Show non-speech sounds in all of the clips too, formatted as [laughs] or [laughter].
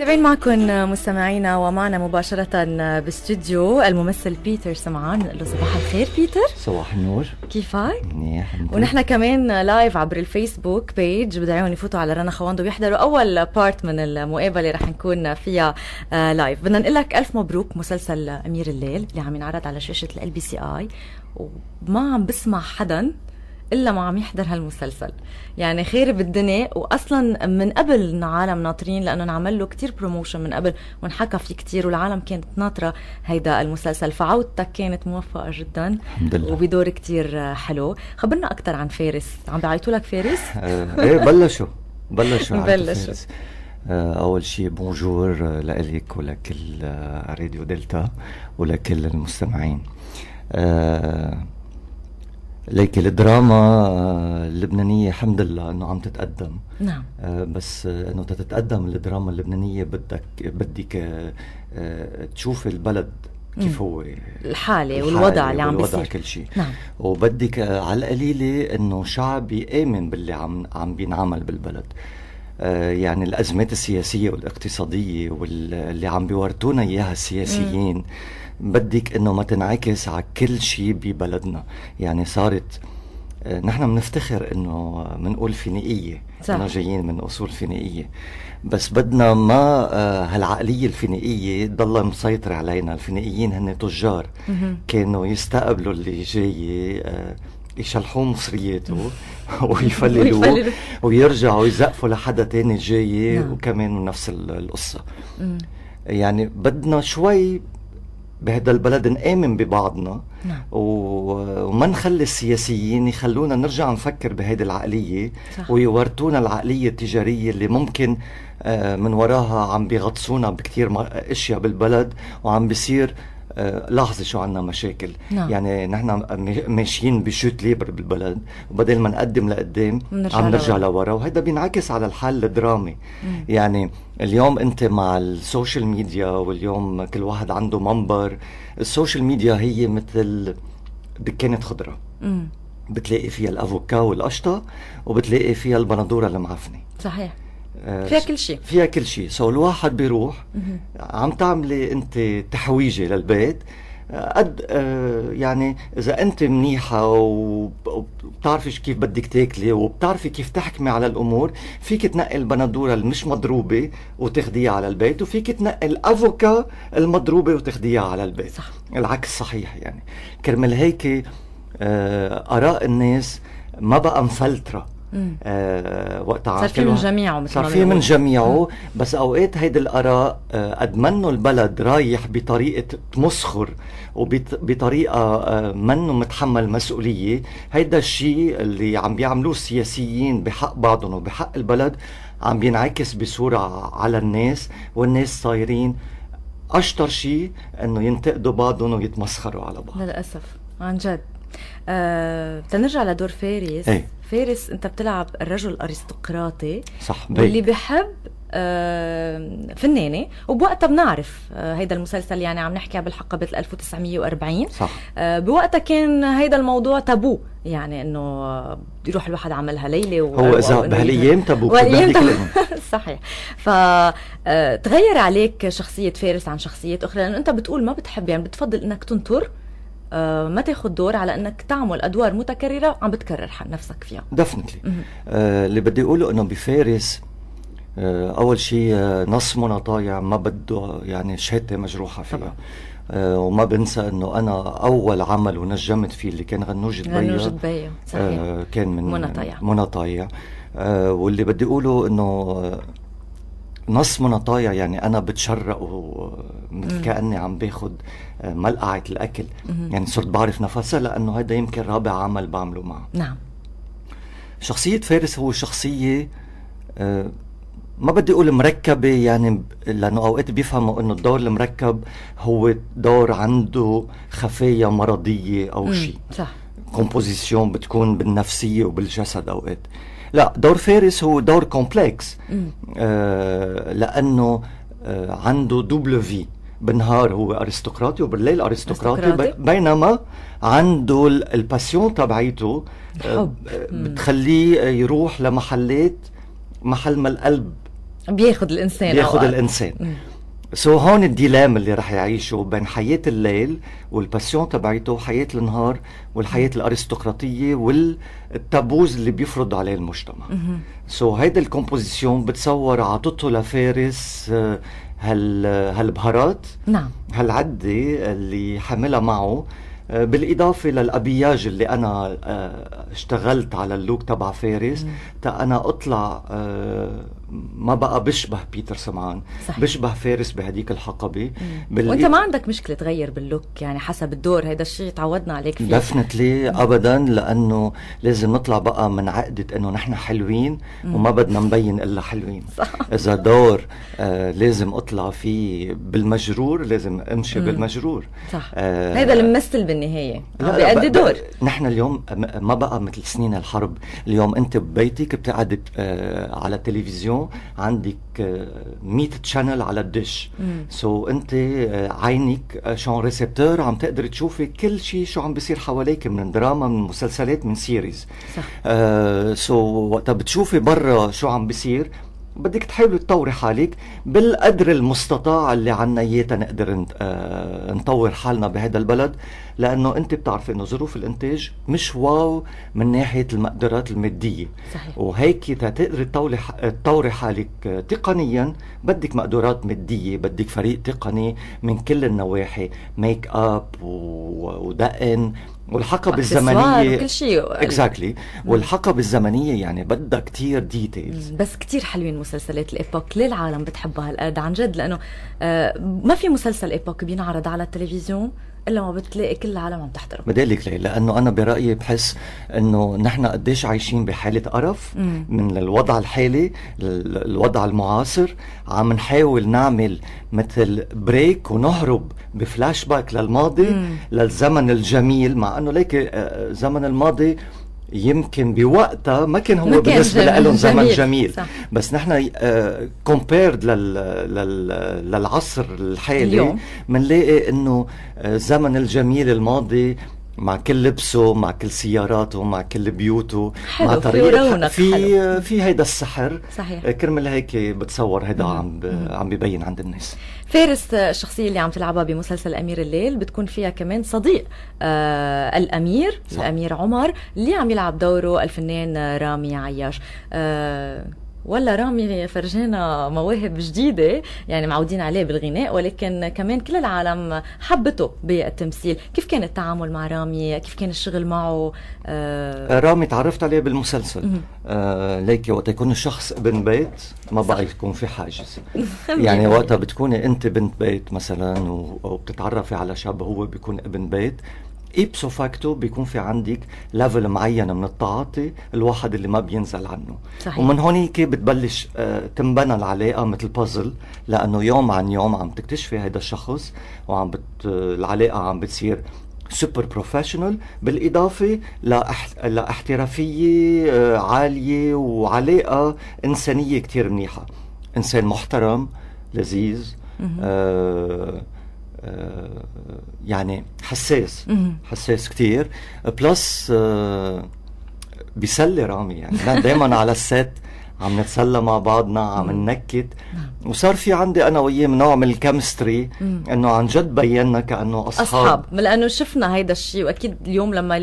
تابعين معكم مستمعينا ومعنا مباشرة باستديو الممثل بيتر سمعان نقول له صباح الخير بيتر صباح النور كيفك؟ منيح ونحن كمان لايف عبر الفيسبوك بيج بدعيهم يفوتوا على رنا خواندو ويحضروا أول بارت من المقابلة رح نكون فيها لايف آه، بدنا نقول لك ألف مبروك مسلسل أمير الليل اللي عم ينعرض على شاشة ال بي سي آي وما عم بسمع حدا الا ما عم يحضر هالمسلسل يعني خير بالدنيا واصلا من قبل العالم ناطرين لانه انعمل له كثير بروموشن من قبل وانحكى فيه كثير والعالم كانت ناطره هيدا المسلسل فعودتك كانت موفقه جدا الحمد لله وبدور كثير حلو خبرنا اكثر عن فارس عم بيعيطوا لك فارس [laughs] آه، ايه بلشوا بلشوا بلشوا آه، اول شيء بونجور لك ولكل آه، راديو دلتا ولكل المستمعين أه ليك الدراما آه، اللبنانية الحمد لله انه عم تتقدم نعم آه، بس آه، انه تتقدم الدراما اللبنانية بدك بدك تشوف البلد كيف هو الحالة والوضع اللي عم بيصير كل شيء نعم. وبدك على القليلة انه شعب يآمن باللي عم عم بينعمل بالبلد يعني الأزمات السياسية والاقتصادية واللي عم بيورتونا إياها السياسيين مم. بدك انه ما تنعكس على كل شيء ببلدنا يعني صارت آه، نحن بنفتخر انه بنقول فينيقيه صح. جايين من اصول فينيقيه بس بدنا ما آه، هالعقليه الفينيقيه تضل مسيطره علينا الفينيقيين هن تجار كانوا يستقبلوا اللي جاي آه، يشلحوا مصرياته [laughs] ويفللوا ويرجعوا يزقفوا لحدا تاني جاي نعم. وكمان نفس القصه يعني بدنا شوي بهذا البلد نآمن ببعضنا نعم. وما نخلي السياسيين يخلونا نرجع نفكر بهذه العقلية صح. ويورتونا العقلية التجارية اللي ممكن آه، من وراها عم بيغطسونا بكتير اشياء بالبلد وعم بيصير آه، لاحظي شو عندنا مشاكل نعم. يعني نحن ماشيين بشوت ليبر بالبلد وبدل ما نقدم لقدام عم نرجع لورا وهيدا بينعكس على الحال الدرامي مم. يعني اليوم انت مع السوشيال ميديا واليوم كل واحد عنده منبر السوشيال ميديا هي مثل دكانة خضره بتلاقي فيها الافوكا والقشطه وبتلاقي فيها البندوره المعفنه صحيح آه، فيها كل شيء فيها كل شيء سو so الواحد بيروح عم تعملي انت تحويجه للبيت آه، قد آه، يعني اذا انت منيحه وبتعرفي كيف بدك تاكلي وبتعرفي كيف تحكمي على الامور فيك تنقي البندوره المش مضروبه وتاخديها على البيت وفيك تنقي الافوكا المضروبه وتاخديها على البيت صح. العكس صحيح يعني كرمال هيك اراء الناس ما بقى مفلتره آه وقتها صار في من جميعه صار في من جميعه بس اوقات هيدي الاراء قد آه، منه البلد رايح بطريقه تمسخر وبطريقه آه منه متحمل مسؤوليه هيدا الشيء اللي عم بيعملوه السياسيين بحق بعضهم وبحق البلد عم بينعكس بصوره على الناس والناس صايرين اشطر شيء انه ينتقدوا بعضهم ويتمسخروا على بعض للاسف عن جد أه تنرجع لدور فارس ايه فارس انت بتلعب الرجل الارستقراطي صح واللي بحب آه، فنانة وبوقتها بنعرف آه، هيدا المسلسل يعني عم نحكي بالحقبة 1940 صح آه، بوقتها كان هيدا الموضوع تابو يعني انه يروح الواحد عملها ليلة و... هو اذا بهالايام تابو بهالايام تابو [laughs] صحيح فتغير عليك شخصية فارس عن شخصية اخرى لانه انت بتقول ما بتحب يعني بتفضل انك تنطر آه، ما تاخذ دور على انك تعمل ادوار متكرره عم بتكرر نفسك فيها دفنتلي آه اللي بدي اقوله انه بفارس آه اول شيء آه، نص طايع ما بده يعني شهادتي مجروحه فيها طبعا. آه وما بنسى انه انا اول عمل ونجمت فيه اللي كان غنوج دبي غنوج دبيا صحيح آه كان من منى طايع منى طايع آه واللي بدي اقوله انه آه، نص منطايا يعني انا بتشرق ومثل آه، كاني عم باخذ آه، ملقعه الاكل مم. يعني صرت بعرف نفسها لانه هذا يمكن رابع عمل بعمله معه نعم شخصيه فارس هو شخصيه آه، ما بدي اقول مركبه يعني لانه اوقات بيفهموا انه الدور المركب هو دور عنده خفايا مرضيه او شيء صح كومبوزيسيون بتكون بالنفسيه وبالجسد اوقات لا دور فارس هو دور كومبلكس آه لانه آه عنده دوبل في بالنهار هو ارستقراطي وبالليل ارستقراطي بينما عنده الباسيون تبعيته آه، الحب آه، بتخليه آه، يروح لمحلات محل ما القلب بياخذ الانسان بياخذ الانسان سو so, هون الديلام اللي رح يعيشه بين حياة الليل والباسيون تبعيته وحياة النهار والحياة الأرستقراطية والتابوز اللي بيفرض عليه المجتمع سو so, هيدا الكومبوزيسيون بتصور عطته لفارس آه، هال آه، هالبهارات نعم هالعدة اللي حملها معه آه، بالإضافة للأبياج اللي أنا اشتغلت على اللوك تبع فارس تا أنا أطلع ما بقى بشبه بيتر سمعان صحيح. بشبه فارس بهديك الحقبه باللي... وانت ما عندك مشكله تغير باللوك يعني حسب الدور هيدا الشيء تعودنا عليك فيه لي ابدا لانه لازم نطلع بقى من عقده انه نحن حلوين مم. وما بدنا نبين الا حلوين صح. اذا دور آه لازم اطلع فيه بالمجرور لازم امشي مم. بالمجرور صح آه الممثل بالنهايه لا بيأدي دور نحن اليوم ما بقى مثل سنين الحرب اليوم انت ببيتك بتقعد آه على التلفزيون عندك 100 آه، تشانل على الدش سو so, انت آه، عينك آه، شون ريسبتور عم تقدر تشوفي كل شيء شو عم بيصير حواليك من دراما من مسلسلات من سيريز سو uh, so, وقتها بتشوفي برا شو عم بيصير بدك تحاولي تطوري حالك بالقدر المستطاع اللي عنا اياه تنقدر آه، نطور حالنا بهذا البلد لانه انت بتعرفي انه ظروف الانتاج مش واو من ناحيه المقدرات الماديه صحيح. وهيك تقدري تطوري حالك آه، تقنيا بدك مقدرات ماديه بدك فريق تقني من كل النواحي ميك اب ودقن والحقب آه، الزمنيه كل شيء اكزاكتلي آه، exactly. نعم. والحقب الزمنيه يعني بدها كتير ديتيلز بس كتير حلوين مسلسلات الايبوك ليه العالم بتحبها هالقد عن جد لانه آه، ما في مسلسل ايبوك بينعرض على التلفزيون الا ما بتلاقي كل العالم عم تحترم بدالك ليه لانه انا برايي بحس انه نحن قديش عايشين بحاله قرف مم. من الوضع الحالي الوضع المعاصر عم نحاول نعمل مثل بريك ونهرب بفلاش باك للماضي مم. للزمن الجميل مع انه ليك آه، آه، زمن الماضي يمكن بوقتها ما كان هو بالنسبه لهم زمن جميل, جميل. صح. بس نحن كومبيرد آه، للعصر الحالي بنلاقي انه آه، زمن الجميل الماضي مع كل لبسه مع كل سياراته مع كل بيوته حلو مع طريقه في في هيدا السحر صحيح كرمال هيك بتصور هيدا عم عم ببين عند الناس فارس الشخصية اللي عم تلعبها بمسلسل أمير الليل بتكون فيها كمان صديق آه الأمير صح. الأمير عمر اللي عم يلعب دوره الفنان رامي عياش آه ولا رامي فرجانا مواهب جديدة يعني معودين عليه بالغناء ولكن كمان كل العالم حبته بالتمثيل كيف كان التعامل مع رامي كيف كان الشغل معه آه, آه، رامي تعرفت عليه بالمسلسل آه ليكي وقت يكون الشخص ابن بيت ما بقى يكون في حاجز [laughs] يعني وقتها بتكوني انت بنت بيت مثلا وبتتعرفي على شاب هو بيكون ابن بيت ايبسو فاكتو بيكون في عندك ليفل معين من التعاطي الواحد اللي ما بينزل عنه صحيح. ومن هونيك بتبلش آه، تنبنى العلاقه مثل بازل لانه يوم عن يوم عم تكتشفي هذا الشخص وعم بت... العلاقه عم بتصير سوبر بروفيشنال بالاضافه لأح... لاحترافيه آه، عاليه وعلاقه انسانيه كتير منيحه انسان محترم لذيذ آه آه، يعني حساس حساس كتير بلس آه، بيسلي رامي يعني دائما [laughs] على السات عم نتسلى مع بعضنا عم ننكت نعم. وصار في عندي انا وياه نوع من الكيمستري انه عن جد بينا كانه اصحاب اصحاب لانه شفنا هيدا الشيء واكيد اليوم لما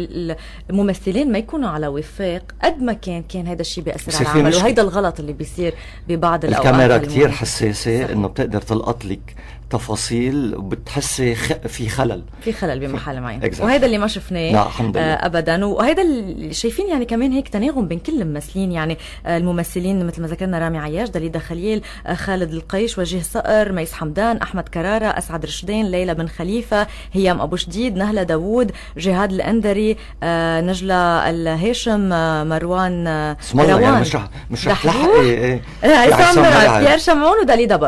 الممثلين ما يكونوا على وفاق قد ما كان كان هيدا الشيء بياثر على العمل وهيدا الغلط اللي بيصير ببعض الاوقات الكاميرا كثير حساسه انه بتقدر تلقط لك تفاصيل بتحسي في خلل في خلل بمحل معين exactly. وهذا اللي ما شفناه آه ابدا وهذا اللي شايفين يعني كمان هيك تناغم بين كل الممثلين يعني آه الممثلين مثل ما ذكرنا رامي عياش دليدا خليل آه خالد القيش وجيه صقر ميس حمدان احمد كراره اسعد رشدين ليلى بن خليفه هيام ابو شديد نهله داوود جهاد الاندري آه نجله الهاشم آه مروان آه يعني روان يعني مش رح مش رح تلحقي إيه. إيه. عصام [laughs] ايه ايه ايه ايه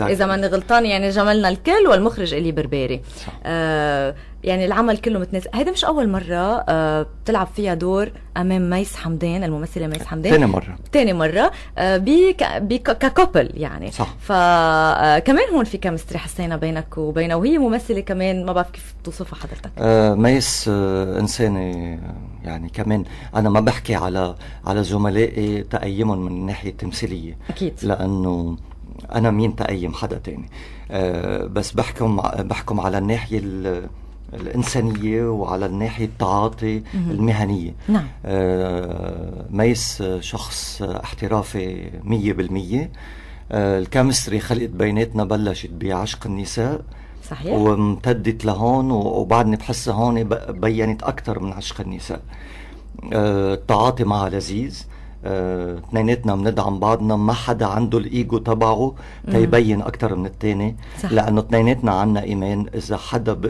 ايه ايه ايه ايه جملنا الكل والمخرج إلي بربيري آه، يعني العمل كله متناسق هيدا مش أول مرة آه، بتلعب فيها دور أمام ميس حمدان الممثلة ميس حمدان تاني مرة تاني مرة آه، ككوبل يعني صح فكمان هون في كمستري حسينا بينك وبينها وهي ممثلة كمان ما بعرف كيف توصفها حضرتك ميس انساني إنسانة يعني كمان أنا ما بحكي على على زملائي تقيمهم من الناحية التمثيلية أكيد لأنه أنا مين تقيم حدا تاني آه، بس بحكم بحكم على الناحيه الإنسانية وعلى الناحية التعاطي المهنية نعم. آه، ميس شخص احترافي 100% بالمية آه، الكيمستري خلقت بيناتنا بلشت بعشق النساء صحيح وامتدت لهون وبعدني بحسها هون بينت أكثر من عشق النساء التعاطي معها لذيذ آه، اثنيناتنا بندعم بعضنا ما حدا عنده الايجو تبعه تيبين اكثر من الثاني لانه اثنيناتنا عنا ايمان اذا حدا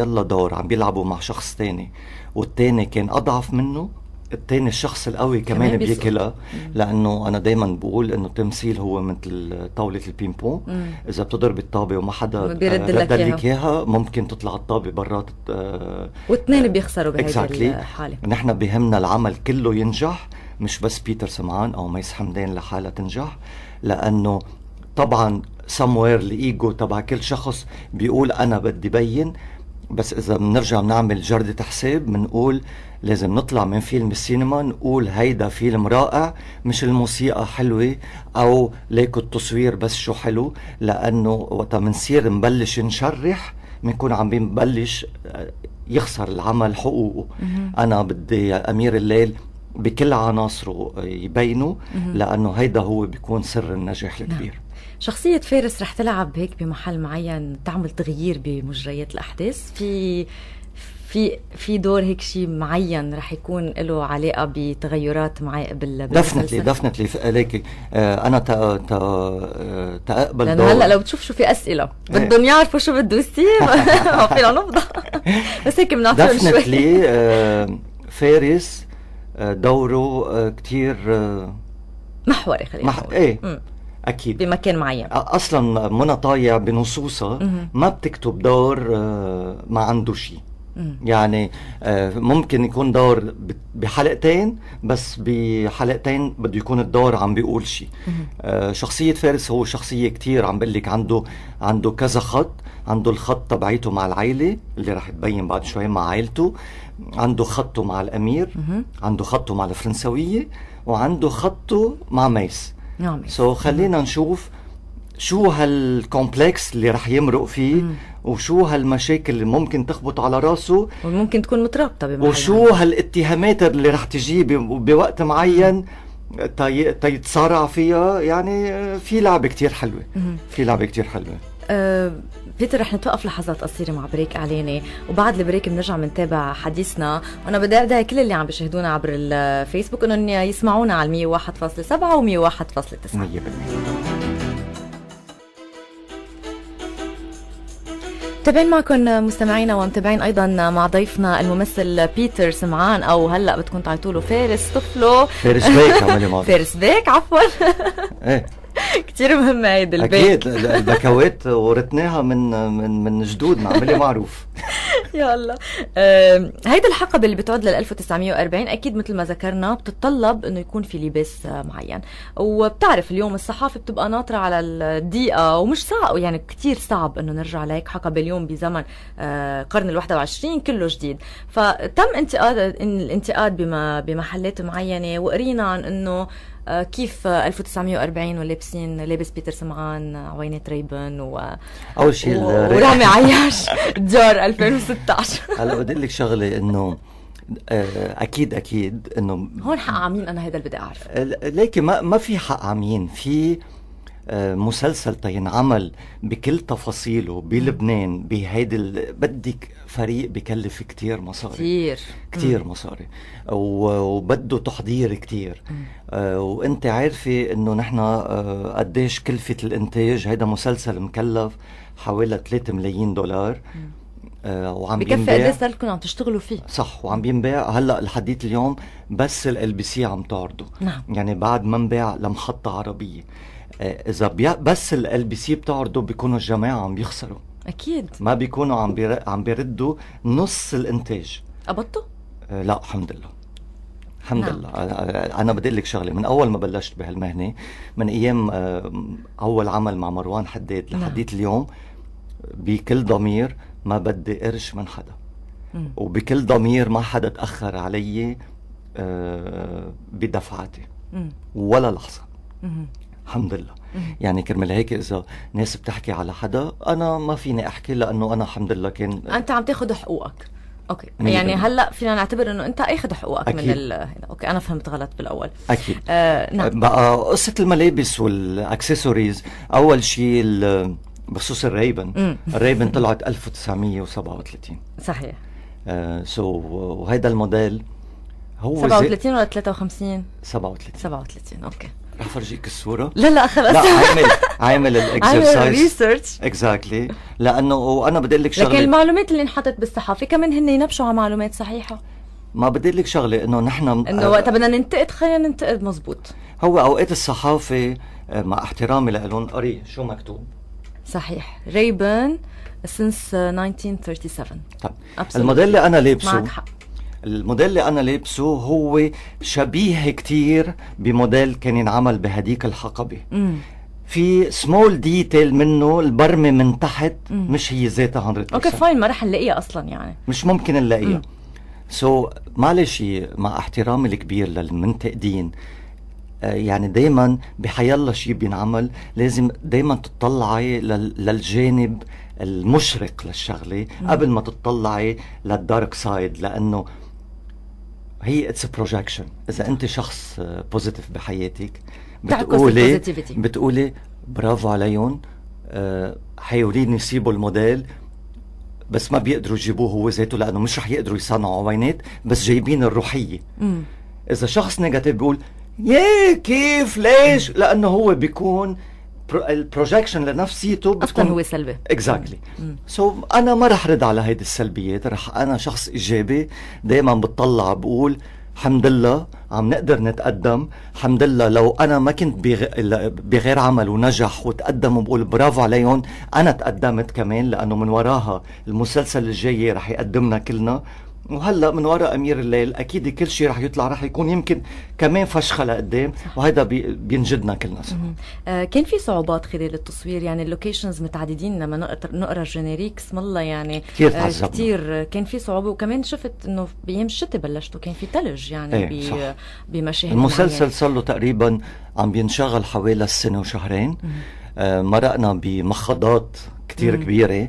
الله دور عم بيلعبوا مع شخص ثاني والثاني كان اضعف منه الثاني الشخص القوي كمان, كمان بياكلها لانه انا دايما بقول انه التمثيل هو مثل طاوله البينبون اذا بتضرب الطابه وما حدا آه، رد لك اياها ممكن تطلع الطابه برات آه، واثنين بيخسروا بهذه exactly. الحاله نحن بهمنا العمل كله ينجح مش بس بيتر سمعان او ميس حمدان لحالها تنجح لانه طبعا سموير الايجو تبع كل شخص بيقول انا بدي بين بس اذا بنرجع بنعمل جردة حساب بنقول لازم نطلع من فيلم السينما نقول هيدا فيلم رائع مش الموسيقى حلوة او ليك التصوير بس شو حلو لانه وقتا منصير نبلش نشرح بنكون عم بنبلش آه، يخسر العمل حقوقه انا بدي امير الليل بكل عناصره يبينوا لانه هيدا هو بيكون سر النجاح نعم. الكبير نعم. شخصية فارس رح تلعب هيك بمحل معين تعمل تغيير بمجريات الأحداث في في في دور هيك شيء معين رح يكون له علاقه بتغيرات معي بال دفنتلي دفنتلي ليك آه، انا تا تا آه، تقبل لانه هلا لو تشوف شو في اسئله إيه. بدهم يعرفوا شو بده يصير ما [laughs] [laughs] فينا نفضح بس هيك بنعطيهم شوي دفنتلي آه، فارس دوره آه، كتير آه، محوري خلينا مح... ايه م. اكيد بمكان معين اصلا منى طايع بنصوصها ما بتكتب دور آه، ما عنده شيء يعني آه، ممكن يكون دور بحلقتين بس بحلقتين بده يكون الدور عم بيقول شيء آه، شخصية فارس هو شخصية كتير عم بقول لك عنده عنده كذا خط عنده الخط تبعيته مع العيلة اللي راح تبين بعد شوي مع عائلته عنده خطه مع الأمير عنده خطه مع الفرنسوية وعنده خطه مع ميس سو so خلينا نشوف شو هالكومبلكس اللي رح يمرق فيه مم. وشو هالمشاكل اللي ممكن تخبط على راسه وممكن تكون مترابطه بمحل وشو هالاتهامات اللي رح تجيه بوقت معين تيتصارع فيها يعني آه، في لعبة كتير حلوة في لعبة كتير حلوة أه بيتر رح نتوقف لحظات قصيره مع بريك اعلاني وبعد البريك بنرجع بنتابع حديثنا وانا بدي ادعي كل اللي عم بيشاهدونا عبر الفيسبوك انهم يسمعونا على 101.7 و 101.9 100% متابعين معكم مستمعينا ومتابعين ايضا مع ضيفنا الممثل بيتر سمعان او هلا بدكم تعيطوا له فارس طفله فارس بيك [laughs] فارس بيك عفوا ايه كثير مهمة هيدي البيت أكيد البكوات ورثناها من من من جدودنا عملي معروف [laughs] يا الله هيدي الحقبة اللي بتعود لل 1940 أكيد مثل ما ذكرنا بتتطلب إنه يكون في لباس معين وبتعرف اليوم الصحافة بتبقى ناطرة على الدقيقة ومش صعب يعني كثير صعب إنه نرجع لهيك حقبة اليوم بزمن القرن ال 21 كله جديد فتم انتقاد الانتقاد بما بمحلات معينة وقرينا عن إنه آه، كيف 1940 ولابسين لابس بيتر سمعان عوينات ريبن و اول شيء و... ورامي [laughs] عياش دور 2016 [laughs] هلا بدي اقول لك شغله انه آه، اكيد اكيد انه هون حق عمين انا هذا اللي بدي اعرف ليكي ما ما في حق عمين في آه، مسلسل تينعمل بكل تفاصيله بلبنان بهيدي بدك فريق بكلف كتير مصاري كتير كتير مم. مصاري وبده تحضير كتير آه وانت عارفه انه نحن آه قديش كلفه الانتاج هيدا مسلسل مكلف حوالي 3 ملايين دولار آه وعم بكفي قديش ايه عم تشتغلوا فيه صح وعم بينباع هلا لحديت اليوم بس ال بي سي عم تعرضه نعم يعني بعد ما انباع لمحطه عربيه آه، اذا بس ال بي سي بتعرضه بيكونوا الجماعه عم بيخسروا اكيد ما بيكونوا عم عم بيردوا نص الانتاج قبضتوا؟ آه، لا الحمد لله الحمد نعم. لله انا بدي لك شغله من اول ما بلشت بهالمهنه من ايام آه، اول عمل مع مروان حداد لحديت نعم. اليوم بكل ضمير ما بدي قرش من حدا مم. وبكل ضمير ما حدا تاخر علي آه، بدفعاتي مم. ولا لحظه مم. الحمد لله يعني كرمال هيك اذا ناس بتحكي على حدا انا ما فيني احكي لانه انا الحمد لله كان انت عم تاخذ حقوقك اوكي يعني هلا فينا نعتبر انه انت اخذ حقوقك أكيد. من ال... اوكي انا فهمت غلط بالاول اكيد آه نعم بقى قصه الملابس والاكسسوارز اول شيء بخصوص الريبن الريبن طلعت 1937 صحيح آه سو وهيدا الموديل هو 37 ولا 53 37 37 اوكي رح افرجيك الصوره لا لا خلص لا عامل عامل الاكسرسايز [laughs] عامل ريسيرش اكزاكتلي لانه وانا بدي اقول لك شغله لكن المعلومات اللي انحطت بالصحافه كمان هن ينبشوا على معلومات صحيحه ما بدي لك شغله انه نحن انه آه، وقتها بدنا ننتقد خلينا ننتقد مزبوط هو اوقات الصحافه آه، مع احترامي لهم قري شو مكتوب صحيح ريبن since 1937 آه، طب الموديل اللي انا لابسه معك حق الموديل اللي انا لابسه هو شبيه كتير بموديل كان ينعمل بهديك الحقبه مم. في سمول ديتيل منه البرمه من تحت مم. مش هي ذاتها 100% اوكي فاين ما رح نلاقيها اصلا يعني مش ممكن نلاقيها سو so, معلش مع احترامي الكبير للمنتقدين آه، يعني دايما بحيالله شيء بينعمل لازم دايما تطلعي للجانب المشرق للشغله قبل ما تطلعي للدارك سايد لانه هي اتس بروجكشن اذا انت شخص بوزيتيف آه، بحياتك بتقولي بتقولي برافو عليهم آه، حيولين يسيبوا الموديل بس ما بيقدروا يجيبوه هو ذاته لانه مش رح يقدروا يصنعوا وينات بس جايبين الروحيه اذا شخص نيجاتيف بيقول ياه كيف ليش لانه هو بيكون البروجيكشن لنفسيته بتكون هو سلبي اكزاكتلي exactly. سو mm. so انا ما رح رد على هيدي السلبيات رح انا شخص ايجابي دائما بتطلع بقول الحمد لله عم نقدر نتقدم الحمد لله لو انا ما كنت بغير عمل ونجح وتقدم وبقول برافو عليهم انا تقدمت كمان لانه من وراها المسلسل الجاي رح يقدمنا كلنا وهلا من وراء امير الليل اكيد كل شيء رح يطلع رح يكون يمكن كمان فشخه لقدام وهذا بينجدنا كلنا آه كان في صعوبات خلال التصوير يعني اللوكيشنز متعددين لما نقرا الجينيريك اسم الله يعني كثير آه كثير كان في صعوبه وكمان شفت انه بايام الشتاء بلشتوا كان في ثلج يعني ايه بمشاهد المسلسل صار له تقريبا عم بينشغل حوالي السنه وشهرين آه مرقنا بمخاضات كثير كبيره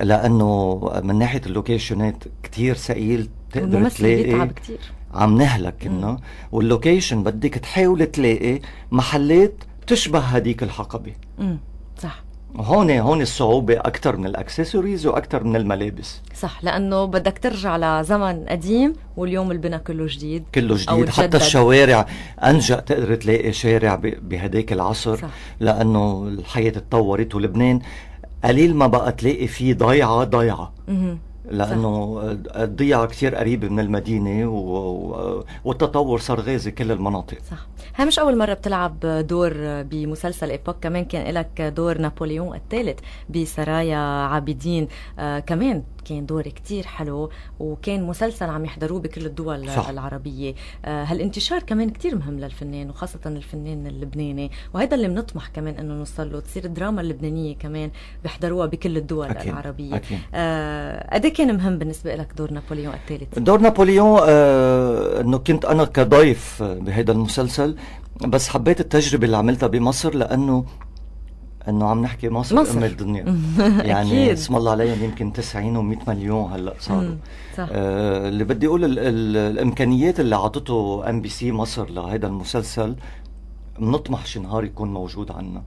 لانه من ناحيه اللوكيشنات كتير ثقيل تقدر تلاقي بيتعب كتير عم نهلك انه واللوكيشن بدك تحاول تلاقي محلات تشبه هديك الحقبه امم صح هون هون الصعوبة أكثر من الأكسسوارز وأكثر من الملابس صح لأنه بدك ترجع لزمن قديم واليوم البنا كله جديد كله جديد حتى حتى الشوارع أنجأ تقدر تلاقي شارع بهداك العصر صح. لأنه الحياة تطورت ولبنان قليل ما بقى تلاقي فيه ضيعه ضيعه لانه الضيعه كثير قريبه من المدينه و... والتطور صار غازي كل المناطق صح هي مش اول مره بتلعب دور بمسلسل ايبوك كمان كان لك دور نابليون الثالث بسرايا عابدين آه كمان كان دور كتير حلو وكان مسلسل عم يحضروه بكل الدول صح. العربية آه، هالانتشار كمان كتير مهم للفنان وخاصة الفنان اللبناني وهذا اللي بنطمح كمان انه نوصل له تصير الدراما اللبنانية كمان بيحضروها بكل الدول أكيد. العربية أكيد. آه، قد إيه كان مهم بالنسبة لك دور نابليون الثالث دور نابليون آه انه كنت انا كضيف بهذا المسلسل بس حبيت التجربة اللي عملتها بمصر لأنه انه عم نحكي مصر, مصر. ام الدنيا [laughs] يعني اسم الله عليهم يمكن 90 و100 مليون هلا صاروا صح. آه اللي بدي اقول الامكانيات اللي عطته ام بي سي مصر لهيدا المسلسل بنطمح شي نهار يكون موجود عنا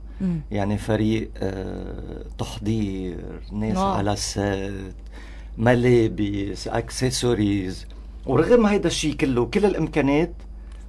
يعني فريق آه تحضير ناس واو. على السات ملابس اكسسوارز ورغم هيدا الشيء كله كل الامكانات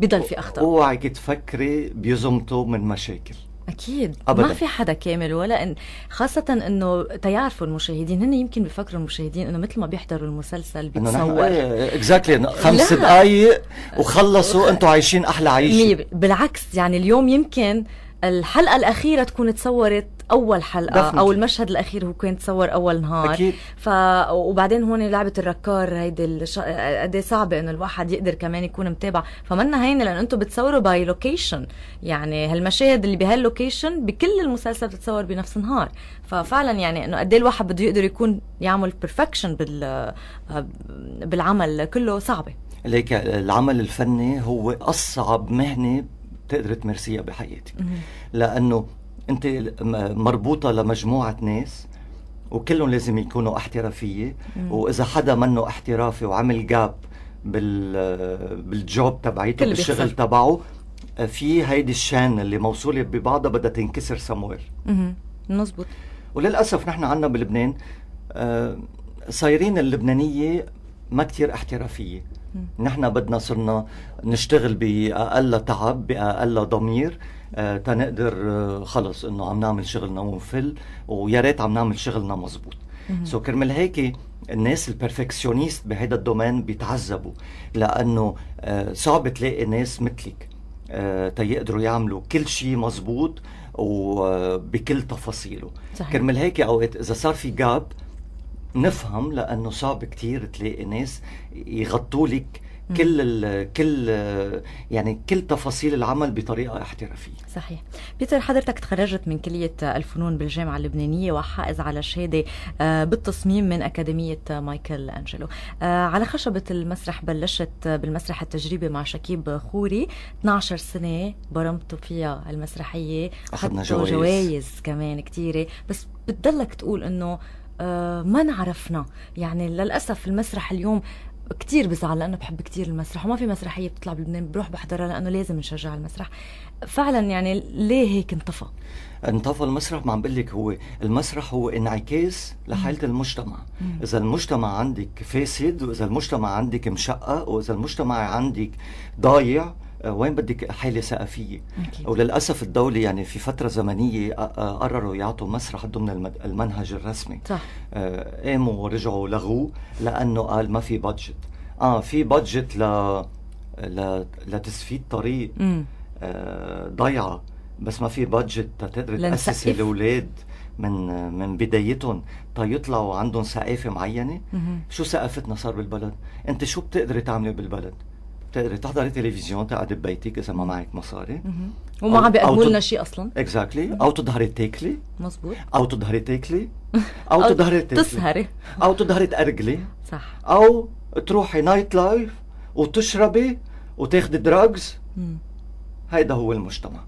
بضل في اخطاء اوعك تفكري بيزمته من مشاكل اكيد أبدا. ما في حدا كامل ولا إن خاصه انه تيعرفوا المشاهدين هن يمكن بفكروا المشاهدين انه مثل ما بيحضروا المسلسل بيتصور اكزاكتلي إيه، خمس دقائق وخلصوا [laughs] انتم عايشين احلى عيشه بالعكس يعني اليوم يمكن الحلقه الاخيره تكون تصورت اول حلقه دفنتي. او المشهد الاخير هو كان تصور اول نهار اكيد ف وبعدين هون لعبه الركار هيدي الش... قد إيه صعبه انه الواحد يقدر كمان يكون متابع فمنا هينه لانه انتم بتصوروا باي لوكيشن يعني هالمشاهد اللي بهاللوكيشن بكل المسلسل بتتصور بنفس النهار ففعلا يعني انه قد إيه الواحد بده يقدر يكون يعمل بيرفكشن بال بالعمل كله صعبه ليك العمل الفني هو اصعب مهنه بتقدر تمارسيها بحياتك لانه انت مربوطه لمجموعه ناس وكلهم لازم يكونوا احترافيه واذا حدا منه احترافي وعمل جاب بال بالجوب تبعيته بالشغل تبعه في هيدي الشان اللي موصوله ببعضها بدها تنكسر سموير مزبوط وللاسف نحن عندنا بلبنان آه، صايرين اللبنانيه ما كتير احترافيه نحن بدنا صرنا نشتغل باقل تعب باقل ضمير آه، تنقدر آه، خلص انه عم نعمل شغلنا ونفل ويا ريت عم نعمل شغلنا مزبوط سو so كرمال هيك الناس البرفكسيونيست بهذا الدومين بيتعذبوا لانه آه، صعب تلاقي ناس مثلك تيقدروا يعملوا كل شيء مزبوط وبكل تفاصيله صحيح. كرمال هيك اوقات اذا صار في جاب نفهم لانه صعب كتير تلاقي ناس يغطوا لك كل ال كل يعني كل تفاصيل العمل بطريقه احترافيه صحيح بيتر حضرتك تخرجت من كليه الفنون بالجامعه اللبنانيه وحائز على شهاده آه، بالتصميم من اكاديميه مايكل انجلو آه، على خشبه المسرح بلشت بالمسرح التجريبي مع شكيب خوري 12 سنه برمتوا فيها المسرحيه اخذنا جوائز جوائز كمان كثيره بس بتضلك تقول انه آه، ما نعرفنا يعني للأسف المسرح اليوم كتير بزعل لانه بحب كتير المسرح وما في مسرحيه بتطلع بلبنان بروح بحضرها لانه لازم نشجع المسرح فعلا يعني ليه هيك انطفى انطفى المسرح ما عم بقول لك هو المسرح هو انعكاس لحاله المجتمع مم. اذا المجتمع عندك فاسد واذا المجتمع عندك مشقق واذا المجتمع عندك ضايع آه، وين بدك حالة ثقافية وللأسف الدولة يعني في فترة زمنية آه، آه، قرروا يعطوا مسرح ضمن المنهج الرسمي صح قاموا ورجعوا لغوه لأنه قال ما في بادجت آه في بادجت ل... ل... لتسفيد طريق آه ضيعة بس ما في بادجت تقدر تأسس الأولاد من من بدايتهم تيطلعوا عندهم ثقافه معينه شو ثقافتنا صار بالبلد انت شو بتقدري تعملي بالبلد بتقدري تحضري تلفزيون تقعدي ببيتك اذا ما معك مصاري وما عم بيقدموا لنا شيء اصلا اكزاكتلي او تظهري تاكلي مزبوط او تظهري تاكلي [laughs] او تظهري تسهري او تظهري تأرجلي صح او تروحي نايت لايف وتشربي وتاخدي دراجز هيدا هو المجتمع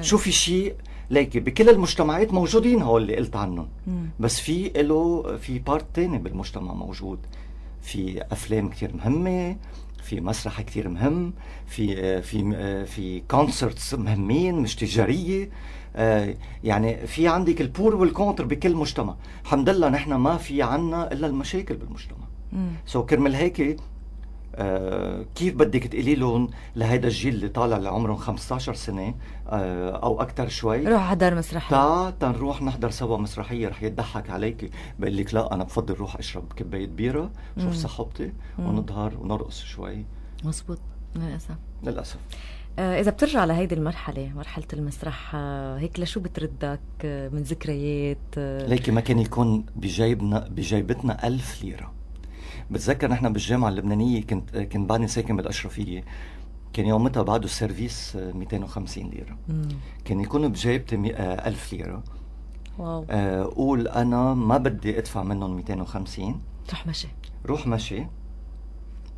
شو في شيء ليكي بكل المجتمعات موجودين هول اللي قلت عنهم بس في له في بارت تاني بالمجتمع موجود في افلام كثير مهمه في مسرح كثير مهم في في في كونسرتس مهمين مش تجاريه آه، يعني في عندك البور والكونتر بكل مجتمع الحمد لله نحن ما في عنا الا المشاكل بالمجتمع سو so كرمال هيك آه كيف بدك تقولي لهم لهيدا الجيل اللي طالع اللي عمرهم 15 سنه آه او اكثر شوي روح احضر مسرحيه تا تنروح نحضر سوا مسرحيه رح يضحك عليك بقول لك لا انا بفضل روح اشرب كبايه بيره شوف صحبتي ونظهر ونرقص شوي مزبوط للاسف للاسف آه إذا بترجع لهيدي المرحلة مرحلة المسرح آه، هيك لشو بتردك آه، من ذكريات آه؟ ليكي ما كان يكون بجيبنا بجيبتنا ألف ليرة بتذكر نحن بالجامعه اللبنانيه كنت كنت بعدني ساكن بالاشرفيه كان يومتها بعده السيرفيس 250 آه، ليره مم. كان يكون بجيبتي 1000 آه، ليره واو آه، قول انا ما بدي ادفع منهم 250 روح مشي روح مشي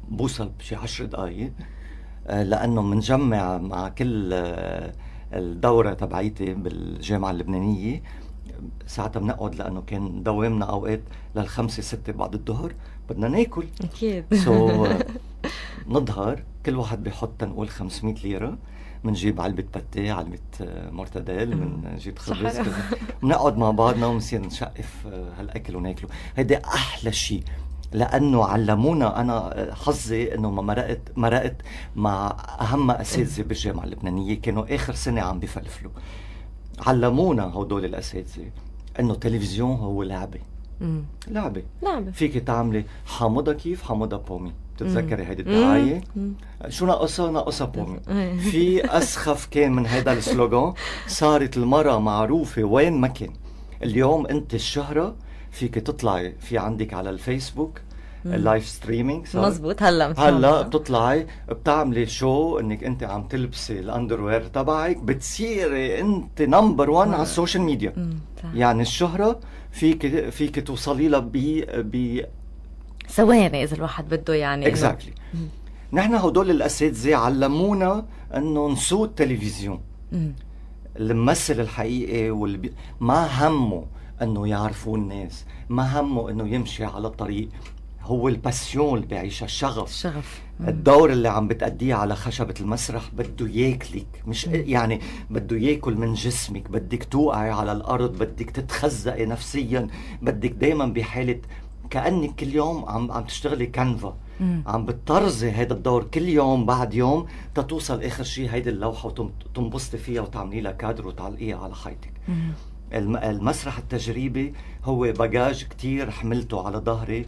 بوصل بشي 10 دقائق لانه منجمع مع كل الدوره تبعيتي بالجامعه اللبنانيه ساعتها بنقعد لانه كان دوامنا اوقات للخمسه سته بعد الظهر بدنا ناكل اكيد سو [laughs] نظهر كل واحد بيحط تنقول 500 ليره منجيب علبة باتيه علبة آه، مرتديل منجيب خبز بنقعد [laughs] مع بعضنا وبنصير نشقف آه، هالاكل وناكله هيدا احلى شيء لانه علمونا انا آه، حظي انه ما مرقت مرقت مع اهم اساتذه بالجامعه اللبنانيه كانوا اخر سنه عم بفلفلوا علمونا هدول الاساتذه انه التلفزيون هو لعبه لعبه لعبه فيك تعملي حامضه كيف حامضه بومي بتتذكري هيدي الدعايه شو ناقصها ناقصها بومي [laughs] في اسخف كان من هذا السلوغان صارت المراه معروفه وين ما كان اليوم انت الشهره فيك تطلعي في عندك على الفيسبوك اللايف ستريمينج مزبوط هلا هلا بتطلعي بتعملي شو انك انت عم تلبسي الاندروير تبعك بتصيري انت نمبر 1 على السوشيال ميديا يعني الشهره فيك فيك توصلي لها ب ب ثواني اذا الواحد بده يعني اكزاكتلي exactly. نحن هدول الاساتذه علمونا انه نسوق التلفزيون الممثل الحقيقي والبي... ما همه انه يعرفوه الناس ما همه انه يمشي على الطريق هو الباسيون اللي بيعيشها الشغف الشغف الدور اللي عم بتأديه على خشبة المسرح بده ياكلك مش يعني بده ياكل من جسمك بدك توقعي على الأرض بدك تتخزقي نفسيا بدك دايما بحالة كأنك كل يوم عم عم تشتغلي كانفا عم بتطرزي هذا الدور كل يوم بعد يوم تتوصل اخر شيء هيدي اللوحه وتنبسطي فيها وتعملي لها كادر وتعلقيها على حيطك المسرح التجريبي هو بجاج كتير حملته على ظهري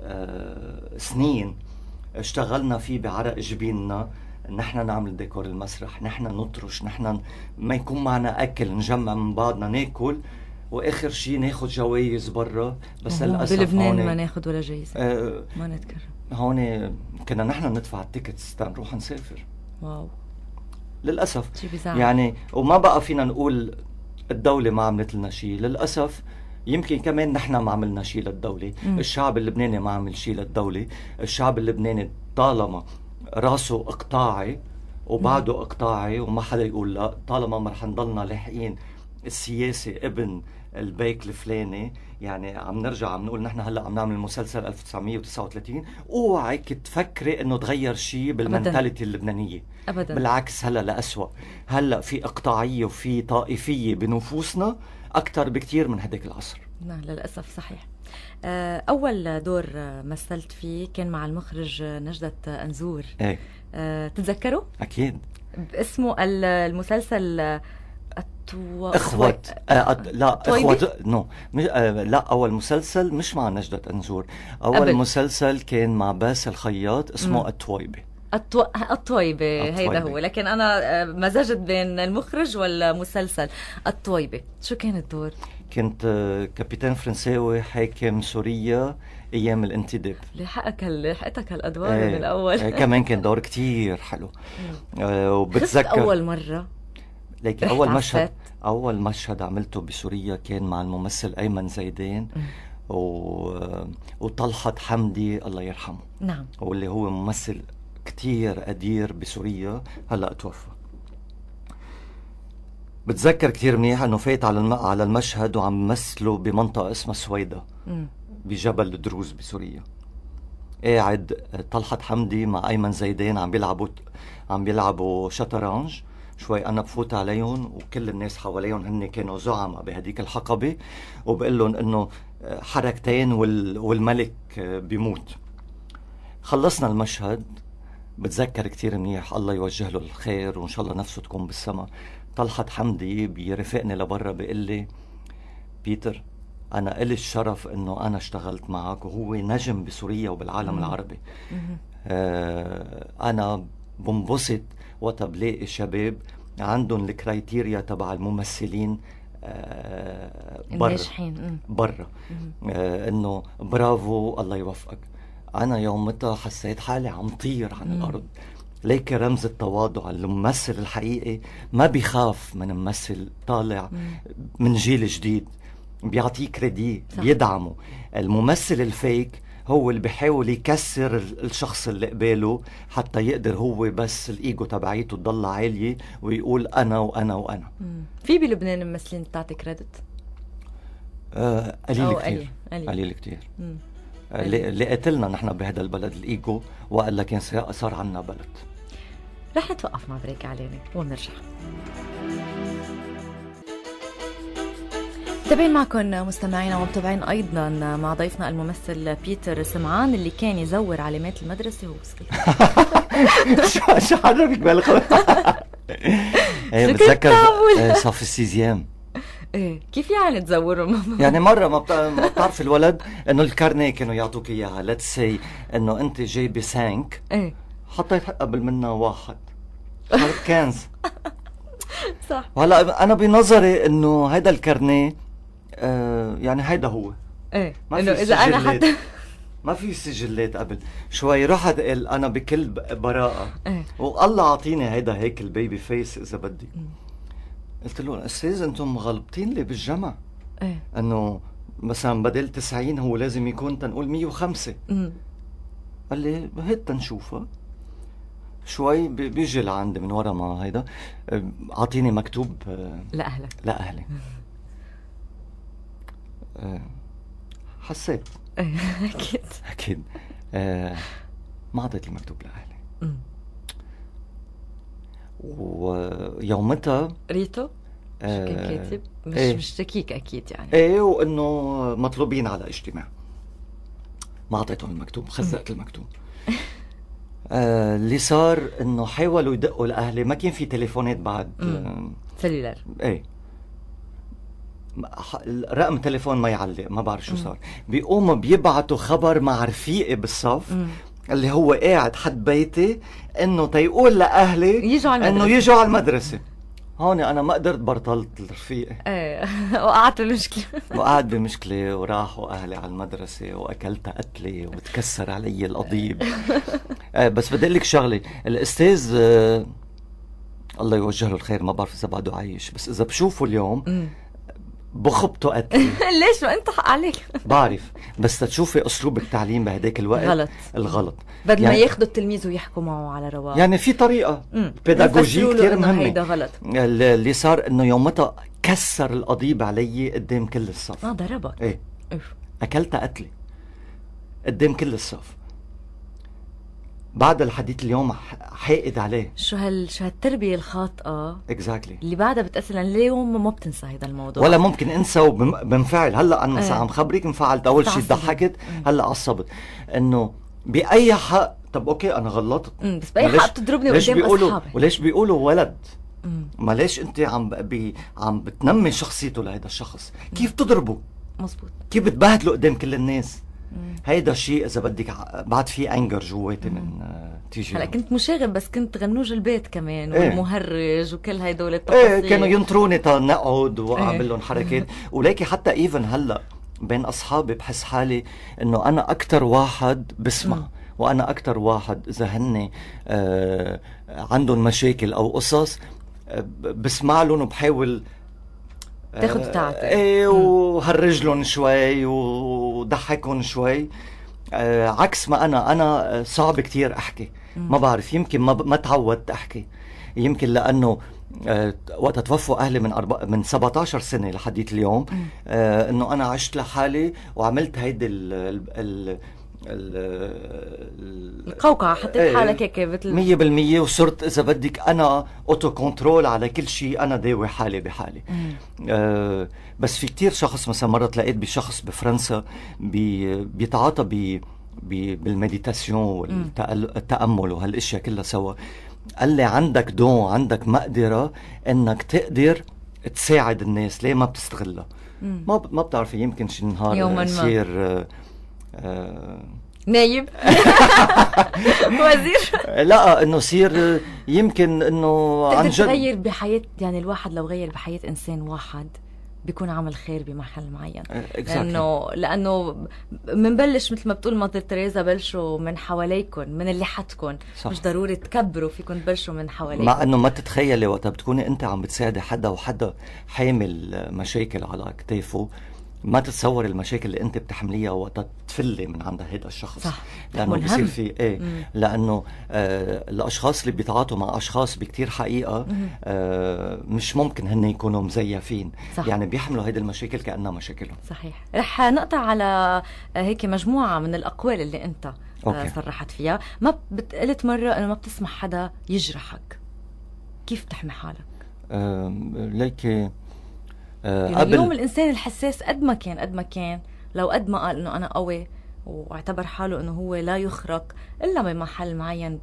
آه سنين اشتغلنا فيه بعرق جبيننا نحن نعمل ديكور المسرح نحن نطرش نحن ما يكون معنا اكل نجمع من بعضنا ناكل واخر شيء ناخذ جوائز برا بس للاسف بلبنان ما ناخذ ولا جائزه آه ما نتكرم هون كنا نحن ندفع التيكتس تنروح نسافر واو للاسف يعني وما بقى فينا نقول الدولة ما عملت لنا شيء للأسف يمكن كمان نحن ما عملنا شيء للدولة مم. الشعب اللبناني ما عمل شيء للدولة الشعب اللبناني طالما راسه اقطاعي وبعده اقطاعي وما حدا يقول لا طالما ما رح نضلنا لاحقين السياسة ابن البيك الفلاني يعني عم نرجع عم نقول نحن هلا عم نعمل مسلسل 1939 اوعك تفكري انه تغير شيء بالمنتاليتي اللبنانيه ابدا بالعكس هلا لأسوأ هلا في اقطاعيه وفي طائفيه بنفوسنا اكثر بكثير من هداك العصر نعم للاسف صحيح آه، اول دور مثلت فيه كان مع المخرج نجدة انزور ايه آه، تتذكره اكيد اسمه المسلسل اخوات آه، لا اخوة نو آه، لا اول مسلسل مش مع نجدة انجور اول أبل. مسلسل كان مع باسل خياط اسمه التويبه الطو... الطويبة هيدا هو لكن أنا آه، مزجت بين المخرج والمسلسل الطويبة شو كان الدور؟ كنت كابتن فرنساوي حاكم سوريا ايام الانتداب لحقك لحقتك هالادوار ايه من الاول ايه كمان كان [laughs] دور كتير حلو اه وبتذكر اول مره لك اول مشهد اول مشهد عملته بسوريا كان مع الممثل ايمن زيدان و... وطلحه حمدي الله يرحمه نعم واللي هو ممثل كتير قدير بسوريا هلا توفى بتذكر كثير منيح انه فات على الم... على المشهد وعم مثله بمنطقه اسمها سويدا بجبل دروز بسوريا قاعد طلحه حمدي مع ايمن زيدان عم بيلعبوا عم بيلعبوا شطرنج شوي انا بفوت عليهم وكل الناس حواليهم هن كانوا زعماء بهديك الحقبه وبقول لهم انه آه، حركتين وال... والملك آه، بيموت خلصنا المشهد بتذكر كثير منيح الله يوجه له الخير وان شاء الله نفسه تكون بالسما طلحت حمدي بيرفقني لبرا بيقول لي بيتر انا الي الشرف انه انا اشتغلت معك وهو نجم بسوريا وبالعالم العربي آه انا بنبسط وطب بلاقي شباب عندهم الكرايتيريا تبع الممثلين آه، برا برا آه، انه برافو الله يوفقك انا يومتها حسيت حالي عم طير عن الارض ليك رمز التواضع الممثل الحقيقي ما بيخاف من ممثل طالع من جيل جديد بيعطيه كريدي بيدعمه الممثل الفيك هو اللي بحاول يكسر الشخص اللي قباله حتى يقدر هو بس الايجو تبعيته تضل عاليه ويقول انا وانا وانا مم. في بلبنان ممثلين بتعطي كريدت؟ آه، قليل كثير قليل كثير اللي لنا نحن بهذا البلد الايجو والا كان صار عنا بلد رح نتوقف مع بريك علينا ونرجع تابعين معكم مستمعينا ومتابعين ايضا مع ضيفنا الممثل بيتر سمعان اللي كان يزور علامات المدرسه هو [laughs] صغير شو حضرتك بالخبر؟ [laughs] ايه بتذكر إيه، صف السيزيام ايه كيف يعني تزورهم [laughs] يعني مره ما بتعرف الولد انه الكارنيه كانوا يعطوك اياها ليتس سي انه انت جايبه سانك ايه حطيت قبل منها واحد كنز صح وهلا انا بنظري انه هذا الكارنيه آه، يعني هيدا هو ايه انه اذا انا حتى [laughs] ما في سجلات قبل شوي رحت قال انا بكل براءه ايه. والله اعطيني هيدا هيك البيبي فيس اذا بدي قلت له استاذ انتم مغلطين لي بالجمع ايه انه مثلا بدل 90 هو لازم يكون تنقول 105 امم قال لي هات تنشوفها شوي بيجي لعندي من ورا ما هيدا اعطيني مكتوب آه، لاهلك لاهلي [laughs] اه. حسيت إيه، [laughs] اكيد اكيد اه، ما اعطيت المكتوب لاهلي ويومتها قريته اه. كان كاتب مش ايه مشتكيك اكيد يعني ايه وانه مطلوبين على اجتماع ما اعطيتهم المكتوب خزقت المكتوب [laughs] آه اللي صار انه حاولوا يدقوا لاهلي ما كان في تليفونات بعد آه سلولار ايه رقم تليفون ما يعلق ما بعرف شو صار بيقوموا بيبعتوا خبر مع رفيقي بالصف اللي هو قاعد حد بيتي انه تيقول لاهلي يجوا على انه يجوا على المدرسه هون انا ما قدرت بطلت الرفيق ايه [laughs] وقعت بمشكله وقعت بمشكله وراحوا اهلي على المدرسه واكلت قتله وتكسر علي القضيب [laughs] آه بس بدي اقول لك شغله الاستاذ آه الله يوجه له الخير ما بعرف اذا بعده عايش بس اذا بشوفه اليوم بخبطه قد إيه. [laughs] ليش ما انت حق عليك بعرف بس تشوفي اسلوب التعليم بهداك الوقت غلط الغلط بدل يعني ما ياخذوا التلميذ ويحكوا معه على رواق يعني في طريقه بيداغوجي كثير مهمه هيدا غلط اللي صار انه يومتها كسر القضيب علي قدام كل الصف اه ضربك ايه اكلتها قتله قدام كل الصف بعد الحديث اليوم حاقد عليه شو هال شو هالتربيه الخاطئه اكزاكتلي exactly. اللي بعدها بتاثر اليوم ما بتنسى هذا الموضوع ولا ممكن انسى وبنفعل هلا انا ايه. عم خبرك انفعلت اول شيء ضحكت إيه. هلا عصبت انه باي حق طب اوكي انا غلطت مم. إيه، بس باي حق بتضربني قدام اصحابي وليش بيقولوا ولد إيه. ما ليش انت عم بي عم بتنمي شخصيته لهذا الشخص كيف تضربه مزبوط كيف بتبهدله قدام كل الناس هيدا الشيء اذا بدك بعد في انجر جواتي من آه، تيجي هلا كنت مشاغب بس كنت غنوج البيت كمان إيه. والمهرج وكل هدول التفاصيل ايه كانوا ينطروني تنقعد واعمل لهم إيه. حركات [laughs] ولكن حتى ايفن هلا بين اصحابي بحس حالي انه انا اكثر واحد بسمع وانا اكثر واحد اذا هن آه عندهم مشاكل او قصص آه، بسمع لهم وبحاول آه، تاخذ وتعطي ايه وهرج لهم شوي و... تضحكهم شوي آه عكس ما انا انا آه، صعب كتير احكي ما بعرف يمكن ما, ب... ما تعودت احكي يمكن لانه آه وقت توفوا اهلي من أرب... من 17 سنه لحديت اليوم آه انه انا عشت لحالي وعملت هيدي ال... ال... ال... القوقعة حطيت إيه. حالك هيك مثل مية بالمية وصرت إذا بدك أنا أوتو كنترول على كل شيء أنا داوي حالي بحالي آه بس في كتير شخص مثلا مرة تلاقيت بشخص بفرنسا بي بيتعاطى بي بي بالمديتاسيون والتأمل وهالأشياء كلها سوا قال لي عندك دون عندك مقدرة إنك تقدر تساعد الناس ليه ما بتستغلها ما ما بتعرفي يمكن شي نهار يصير آه آه. نايب [laughs] وزير لا انه يصير يمكن انه عن جد تغير بحياه يعني الواحد لو غير بحياه انسان واحد بيكون عمل خير بمحل معين آه، exactly. لانه لانه بنبلش مثل ما بتقول ماذر تريزا بلشوا من حواليكم من اللي حدكم مش ضروري تكبروا فيكم تبلشوا من حواليكم مع انه ما تتخيلي وقت بتكوني انت عم بتساعدي حدا وحدا حامل مشاكل على كتافه ما تتصور المشاكل اللي انت بتحمليها وقت تفلي من عند هيدا الشخص صح لانه بصير في ايه مم. لانه آه الاشخاص اللي بيتعاطوا مع اشخاص بكتير حقيقه آه مش ممكن هن يكونوا مزيفين صح. يعني بيحملوا هيدي المشاكل كانها مشاكلهم صحيح رح نقطع على آه، هيك مجموعه من الاقوال اللي انت آه، أوكي. صرحت فيها ما قلت مره انه ما بتسمح حدا يجرحك كيف بتحمي حالك أه ليكي آه، يعني قبل اليوم الانسان الحساس قد ما كان قد ما كان لو قد ما قال انه انا قوي واعتبر حاله انه هو لا يخرق الا بمحل معين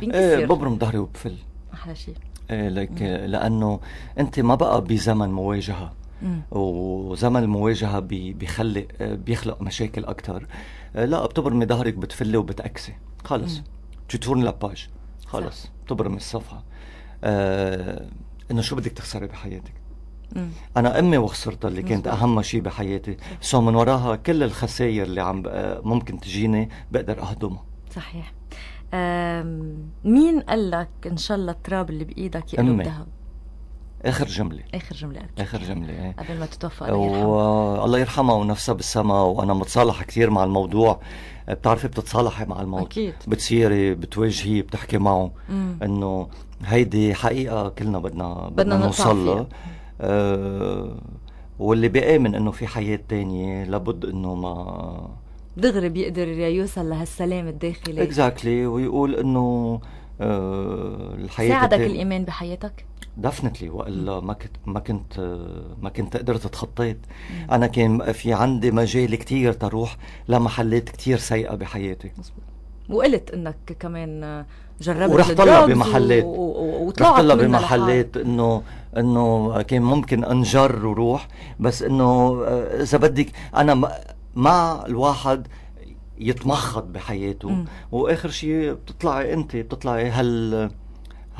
بينكسر ايه ببرم ظهري وبفل احلى شيء ايه لك لانه انت ما بقى بزمن مواجهه مم. وزمن المواجهه بي بيخلق بيخلق مشاكل اكثر آه، لا بتبرمي ظهرك بتفلي وبتاكسي خلص تورن لاباج خلص بتبرمي الصفحه آه انه شو بدك تخسري بحياتك انا امي وخسرتها اللي كانت اهم شيء بحياتي سو من وراها كل الخسائر اللي عم ممكن تجيني بقدر اهضمها صحيح مين قال لك ان شاء الله التراب اللي بايدك يقلب ذهب اخر جمله اخر جمله أكيد. اخر جمله ايه. قبل ما تتوفى الله يرحمها الله يرحمها ونفسها بالسماء وانا متصالح كثير مع الموضوع بتعرفي بتتصالحي مع الموت أكيد. بتصيري بتواجهيه بتحكي معه انه هيدي حقيقه كلنا بدنا بدنا, بدنا نوصل لها آه، واللي بيأمن انه في حياة تانية لابد انه ما دغري بيقدر يوصل لهالسلام الداخلي اكزاكتلي exactly. ويقول انه آه، الحياة ساعدك التانية. الايمان بحياتك؟ دفنتلي والا ما كنت ما كنت آه، ما كنت قدرت اتخطيت انا كان في عندي مجال كتير تروح لمحلات كتير سيئه بحياتي مزبوط. وقلت انك كمان جربت ورحت طلع بمحلات و... و... وطلعت منها بمحلات انه انه كان ممكن انجر وروح بس انه آه، اذا بدك انا مع الواحد يتمخض بحياته مم. واخر شيء بتطلعي انت بتطلعي هال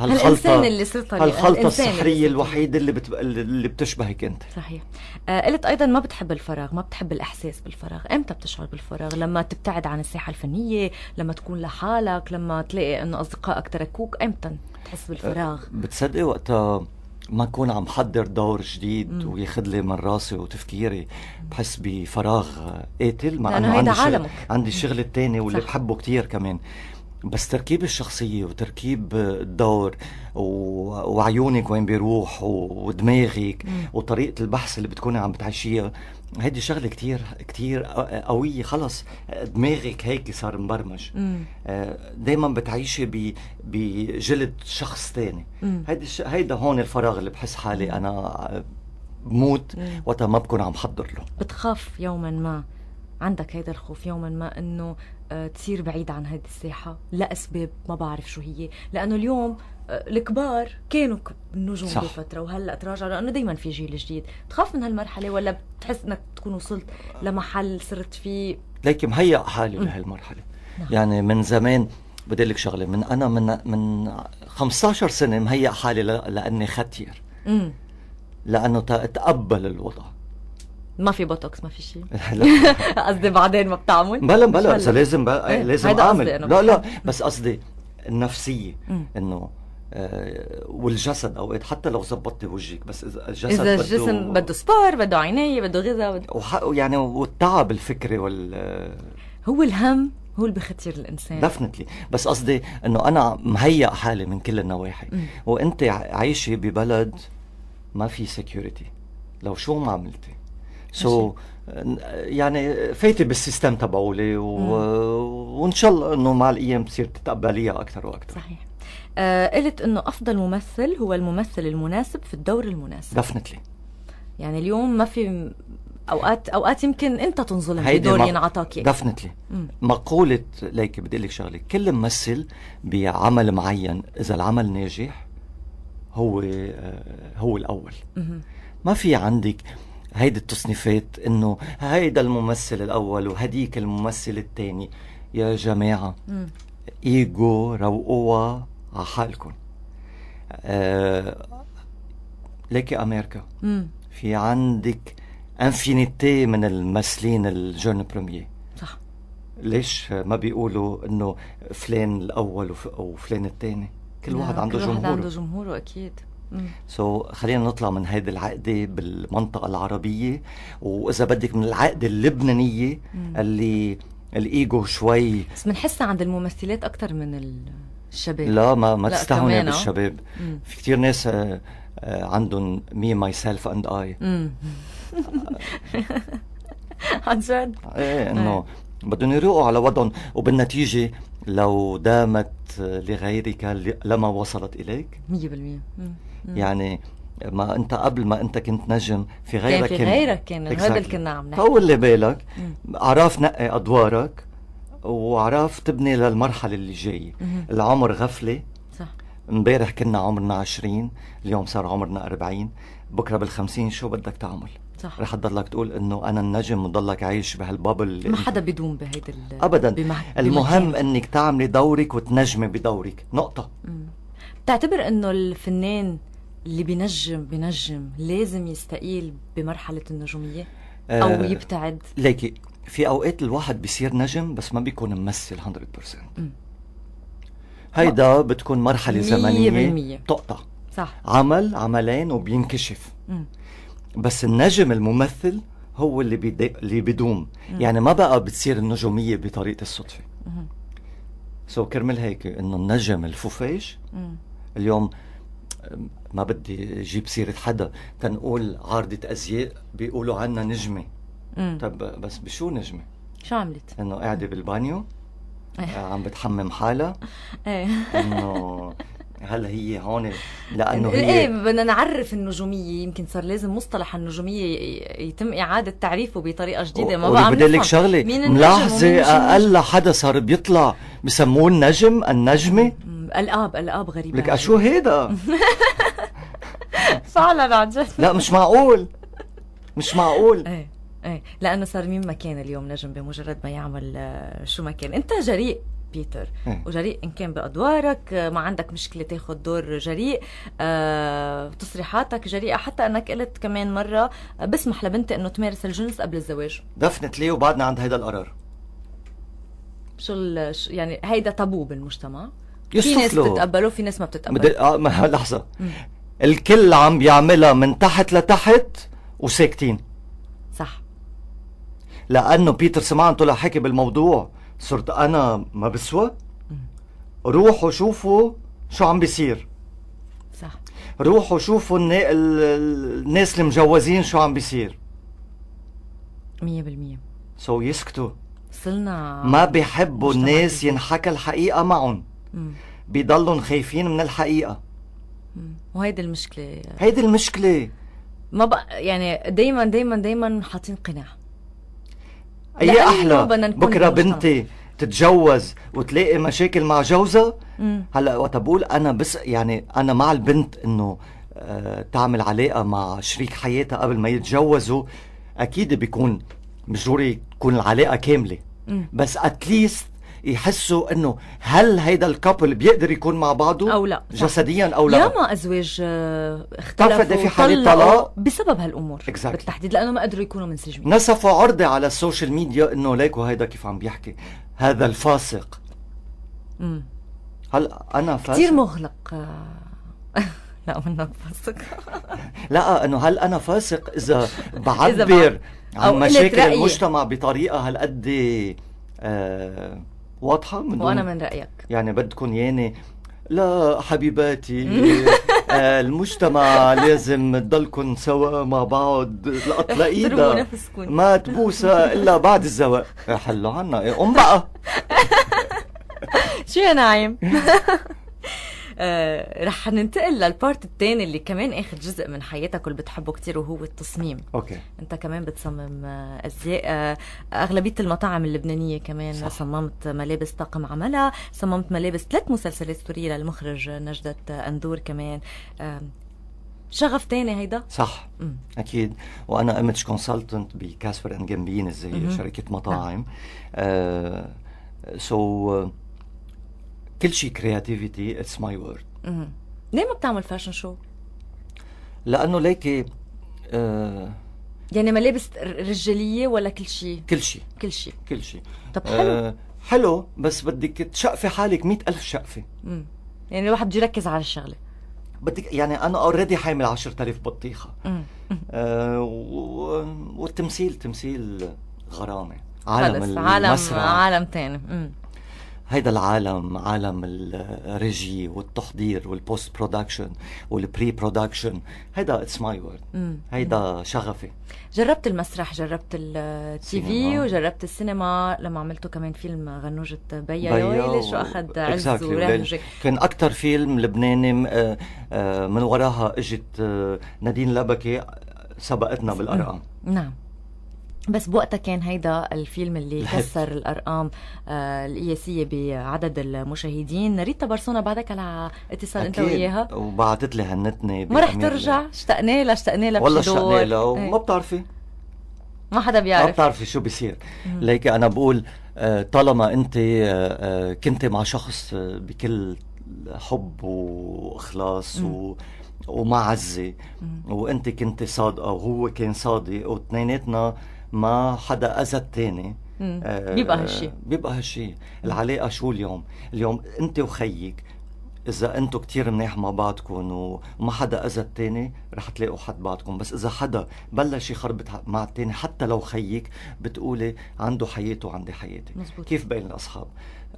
هالخلطة الإنسان اللي صرت هالخلطة السحرية الوحيدة اللي, بتب... اللي بتشبهك أنت صحيح آه قلت أيضا ما بتحب الفراغ ما بتحب الإحساس بالفراغ إمتى بتشعر بالفراغ لما تبتعد عن الساحة الفنية لما تكون لحالك لما تلاقي أنه أصدقائك تركوك إمتى بتحس آه، بالفراغ آه بتصدقي وقتها ما أكون عم حضر دور جديد وياخذ لي من راسي وتفكيري بحس بفراغ قاتل مع أنه عندي, عالمك. شغل... عندي الشغل الثاني واللي صح. بحبه كتير كمان بس تركيب الشخصية وتركيب الدور وعيونك وين بيروح ودماغك وطريقة البحث اللي بتكوني عم بتعيشيها هيدي شغلة كتير كتير قوية خلص دماغك هيك صار مبرمج آه، دايما بتعيشي بجلد شخص تاني هيدي هيدا هون الفراغ اللي بحس حالي أنا آه، بموت وقتها ما بكون عم حضر له بتخاف يوما ما عندك هيدا الخوف يوما ما انه تصير بعيد عن هذه الساحة لأسباب ما بعرف شو هي لأنه اليوم آه، الكبار كانوا نجوم صح. بفترة وهلا تراجعوا لأنه دايما في جيل جديد تخاف من هالمرحلة ولا بتحس إنك تكون وصلت لمحل صرت فيه ليك مهيأ حالي لهالمرحلة نعم. يعني من زمان بدي لك شغله من انا من من 15 سنه مهيأ حالي لاني ختير لانه تقبل الوضع ما في بوتوكس ما في شيء [laughs] [laughs] قصدي بعدين ما بتعمل بلا بلا اذا لازم بقى إيه، لازم اعمل لا لا بس قصدي النفسيه انه آه، والجسد اوقات حتى لو ظبطتي وجهك بس اذا الجسد اذا الجسم بده سبور بده عنايه بده غذاء بده يعني والتعب الفكري وال هو الهم هو اللي بخطير الانسان دفنتلي بس قصدي انه انا مهيأ حالي من كل النواحي وانت عايشه ببلد ما في سكيورتي لو شو ما عملتي سو يعني فايتي بالسيستم تبعولي و... وان شاء الله انه مع الايام بتصير تتقبليها اكثر واكثر صحيح آه قلت انه افضل ممثل هو الممثل المناسب في الدور المناسب دفنتلي يعني اليوم ما في اوقات اوقات يمكن انت تنظلم بدور مق... ينعطاك دفنتلي يعني. مقوله ليك بدي اقول لك شغله كل ممثل بعمل معين اذا العمل ناجح هو آه، هو الاول مم. ما في عندك هيدي التصنيفات انه هيدا الممثل الاول وهديك الممثل الثاني يا جماعه ايجو روقوها على حالكم آه ليكي امريكا في عندك انفينيتي من الممثلين الجون بروميي صح ليش ما بيقولوا انه فلان الاول وفلان الثاني كل واحد عنده جمهوره كل واحد عنده جمهوره اكيد سو so, خلينا نطلع من هذه العقدة بالمنطقة العربية وإذا بدك من العقدة اللبنانية مم. اللي الإيجو شوي بس بنحسها عند الممثلات أكثر من الشباب لا ما ما تستهوني يعني آه. بالشباب مم. في كثير ناس آه، آه، عندهم مي ماي سيلف اند اي عن جد؟ ايه انه بدهم يروقوا على وضعهم وبالنتيجه لو دامت لغيرك لما وصلت اليك 100% يعني ما انت قبل ما انت كنت نجم في غيرك كان في غيرك كان هذا اللي كنا عم نحكي اللي بالك عرف نقي ادوارك وعرف تبني للمرحله اللي جايه العمر غفله صح امبارح كنا عمرنا 20 اليوم صار عمرنا 40 بكره بال50 شو بدك تعمل صح رح تضلك تقول انه انا النجم وضلك عايش بهالبابل ما حدا بيدوم بهيدي ابدا بمح... المهم بمحيان. انك تعملي دورك وتنجمي بدورك نقطه بتعتبر انه الفنان اللي بينجم بينجم لازم يستقيل بمرحلة النجومية آه، أو يبتعد ليكي في أوقات الواحد بيصير نجم بس ما بيكون ممثل 100% هيدا بتكون مرحلة زمنية بتقطع صح عمل عملين وبينكشف بس النجم الممثل هو اللي بيدي... اللي بيدوم مم. يعني ما بقى بتصير النجومية بطريقة الصدفة سو so كرمال هيك انه النجم الفوفيش اليوم ما بدي جيب سيرة حدا تنقول عارضة أزياء بيقولوا عنا نجمة مم. طب بس بشو نجمة؟ شو عملت؟ إنه قاعدة بالبانيو إيه. عم بتحمم حالها [laughs] إيه. انه هل هي هون لانه إيه، هي ايه بدنا نعرف النجوميه يمكن صار لازم مصطلح النجوميه يتم اعاده تعريفه بطريقه جديده ما بعرف بدي لك شغله ملاحظه اقل حدا صار بيطلع بسموه النجم النجمه القاب القاب غريبه لك شو هيدا فعلا [laughs] عن جد لا مش معقول مش معقول ايه ايه لانه صار مين ما كان اليوم نجم بمجرد ما يعمل آه، شو ما كان انت جريء بيتر مم. وجريء ان كان بادوارك ما عندك مشكله تاخذ دور جريء آه، تصريحاتك جريئه حتى انك قلت كمان مره آه، بسمح لبنتي انه تمارس الجنس قبل الزواج دفنتلي وبعدنا عند هيدا القرار شو يعني هيدا تابو بالمجتمع في ناس بتتقبله في ناس ما بتتقبله آه ما [laughs] لحظه الكل عم بيعملها من تحت لتحت وساكتين صح لانه بيتر سمعان طلع حكي بالموضوع صرت انا ما بسوى روحوا شوفوا شو عم بيصير صح روحوا شوفوا النا... الناس المجوزين شو عم بيصير 100% سو so يسكتوا صلنا ما بيحبوا الناس ينحكى الحقيقه معهم بيضلوا خايفين من الحقيقه وهيدي المشكله هيدي المشكله ما بق يعني دايما دايما دايما حاطين قناع اي احلى بكره بنتي تتجوز وتلاقي مشاكل مع جوزها هلا وقت بقول انا بس يعني انا مع البنت انه آه تعمل علاقه مع شريك حياتها قبل ما يتجوزوا اكيد بيكون مش ضروري تكون العلاقه كامله بس اتليست يحسوا انه هل هيدا الكابل بيقدر يكون مع بعضه او لا جسديا او لا ياما ازواج آه، اختلفوا في حاله طلاق بسبب هالامور exactly. بالتحديد لانه ما قدروا يكونوا منسجمين نسفوا عرضه على السوشيال ميديا انه ليكو هيدا كيف عم بيحكي هذا الفاسق امم هلا انا فاسق كثير مغلق آه. [laughs] لا منك فاسق [laughs] لا انه هل انا فاسق اذا بعبر عن مشاكل المجتمع بطريقه هالقد آه واضحه من وانا من رايك يعني بدكم ياني لا حبيباتي [laughs] المجتمع لازم تضلكم سوا مع بعض لقطة ما تبوسها الا بعد الزواج إيه، حلو عنا قوم إيه، بقى [laughs] شو يا نايم [laughs] آه، رح ننتقل للبارت الثاني اللي كمان اخذ جزء من حياتك واللي بتحبه كثير وهو التصميم اوكي انت كمان بتصمم آه، ازياء آه، اغلبيه المطاعم اللبنانيه كمان صح. صممت ملابس طاقم عملها صممت ملابس ثلاث مسلسلات سوريه للمخرج نجدة اندور كمان شغف تاني هيدا صح مم. اكيد وانا ايمج كونسلتنت بكاسبر اند جامبينز زي شركه مطاعم سو نعم. آه. آه. So, كل شيء كرياتيفيتي اتس ماي وورد ليه ما بتعمل فاشن شو؟ لانه ليكي آه، يعني ملابس رجاليه ولا كل شيء؟ كل شيء كل شيء كل شيء طب آه، حلو آه حلو بس بدك تشقفي حالك مئة ألف شقفة امم يعني الواحد بده يركز على الشغله بدك يعني انا اوريدي حامل 10000 بطيخه مم. آه و... والتمثيل تمثيل غرامه عالم المسرح عالم عالم ثاني هيدا العالم عالم الريجي والتحضير والبوست برودكشن والبري برودكشن هيدا اتس ماي وورد هيدا شغفي جربت المسرح جربت التي في وجربت السينما لما عملتوا كمان فيلم غنوجة بيا يويلي شو اخذ عز exactly. كان اكثر فيلم لبناني آه، آه، من وراها اجت آه، نادين لبكي سبقتنا بالارقام نعم بس بوقتها كان هيدا الفيلم اللي كسر الارقام آه القياسيه بعدد المشاهدين ريتا برسونا بعدك على اتصال انت وياها وبعثت لي هنتني ما رح ترجع اشتقنا لها اشتقنا لها والله اشتقنا لها إيه. وما بتعرفي ما حدا بيعرف ما بتعرفي شو بيصير ليك انا بقول آه، طالما انت آه، آه، كنت مع شخص بكل حب واخلاص و ومعزه وانت كنت صادقه وهو كان صادق واثنيناتنا ما حدا اذى الثاني آه بيبقى هالشيء آه، بيبقى هالشيء العلاقه شو اليوم اليوم انت وخيك اذا انتم كثير منيح مع بعضكم وما حدا اذى الثاني رح تلاقوا حد بعضكم بس اذا حدا بلش يخربط مع الثاني حتى لو خيك بتقولي عنده حياته وعندي حياتي مزبوط. كيف بين الاصحاب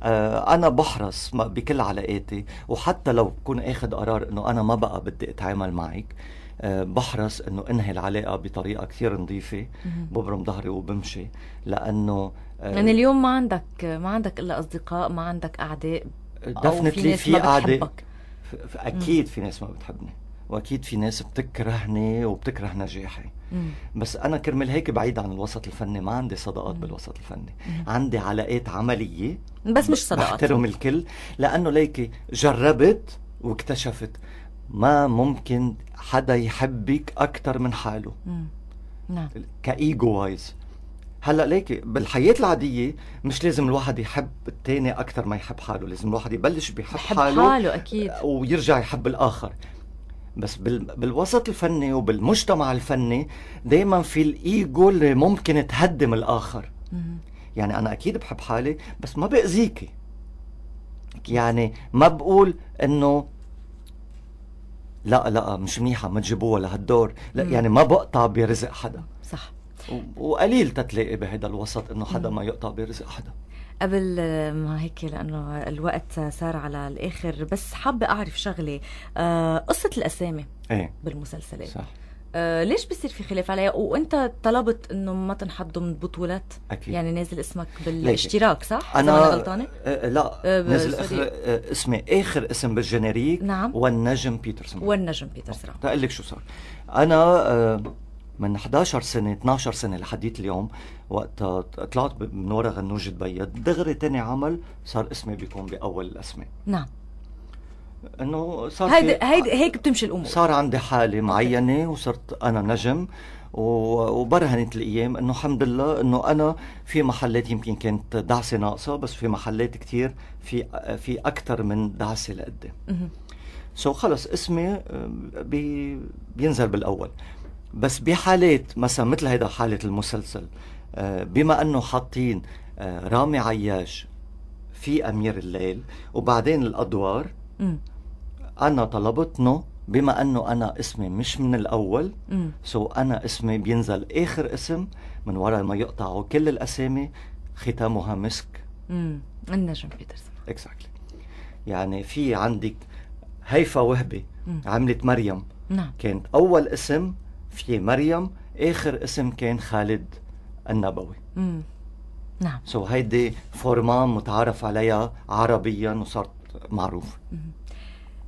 آه انا بحرص بكل علاقاتي وحتى لو بكون اخذ قرار انه انا ما بقى بدي اتعامل معك بحرص انه انهي العلاقه بطريقه كثير نظيفه ببرم ظهري وبمشي لانه يعني اليوم ما عندك ما عندك الا اصدقاء ما عندك اعداء دفنتلي في اعداء اكيد في ناس ما بتحبني واكيد في ناس بتكرهني وبتكره نجاحي بس انا كرمال هيك بعيد عن الوسط الفني ما عندي صداقات بالوسط الفني عندي علاقات عمليه بس مش صداقات بحترم الكل لانه ليكي جربت واكتشفت ما ممكن حدا يحبك اكثر من حاله نعم كايجو وايز هلا ليكي بالحياه العاديه مش لازم الواحد يحب الثاني اكثر ما يحب حاله لازم الواحد يبلش بيحب حاله حاله اكيد آه، ويرجع يحب الاخر بس بالوسط الفني وبالمجتمع الفني دائما في الايجو اللي ممكن تهدم الاخر مم. يعني انا اكيد بحب حالي بس ما باذيكي يعني ما بقول انه لا لا مش منيحه ما تجيبوها لهالدور لا مم. يعني ما بقطع برزق حدا صح وقليل تتلاقي بهذا الوسط انه حدا ما يقطع برزق حدا قبل ما هيك لانه الوقت صار على الاخر بس حابه اعرف شغله آه، قصه الاسامي ايه بالمسلسلات صح آه، ليش بصير في خلاف عليها وانت طلبت انه ما تنحط ضمن بطولات أكيد. يعني نازل اسمك بالاشتراك صح انا, غلطانه آه, آه، لا آه نازل آخر آه اسمي اخر اسم بالجنريك نعم والنجم بيترسون والنجم بيترسون تقول لك شو صار انا آه من 11 سنة 12 سنة لحديت اليوم وقت طلعت من ورا غنوج دبي دغري تاني عمل صار اسمي بيكون بأول الأسماء نعم انه صار هيدا هيدا هيك بتمشي الامور صار عندي حاله معينه وصرت انا نجم وبرهنت الايام انه الحمد لله انه انا في محلات يمكن كانت دعسه ناقصه بس في محلات كثير في في اكثر من دعسه لقدام سو so خلص اسمي آه، بي بينزل بالاول بس بحالات مثلا مثل هيدا حاله المسلسل آه، بما انه حاطين آه، رامي عياش في امير الليل وبعدين الادوار انا طلبتنا بما انه انا اسمي مش من الاول سو so انا اسمي بينزل اخر اسم من وراء ما يقطعوا كل الاسامي ختامها مسك امم النجم بيترسون اكزاكتلي يعني في عندك هيفا وهبي عملت مريم نعم كانت اول اسم في مريم اخر اسم كان خالد النبوي امم نعم سو so هيدي فورما متعارف عليها عربيا وصارت معروفه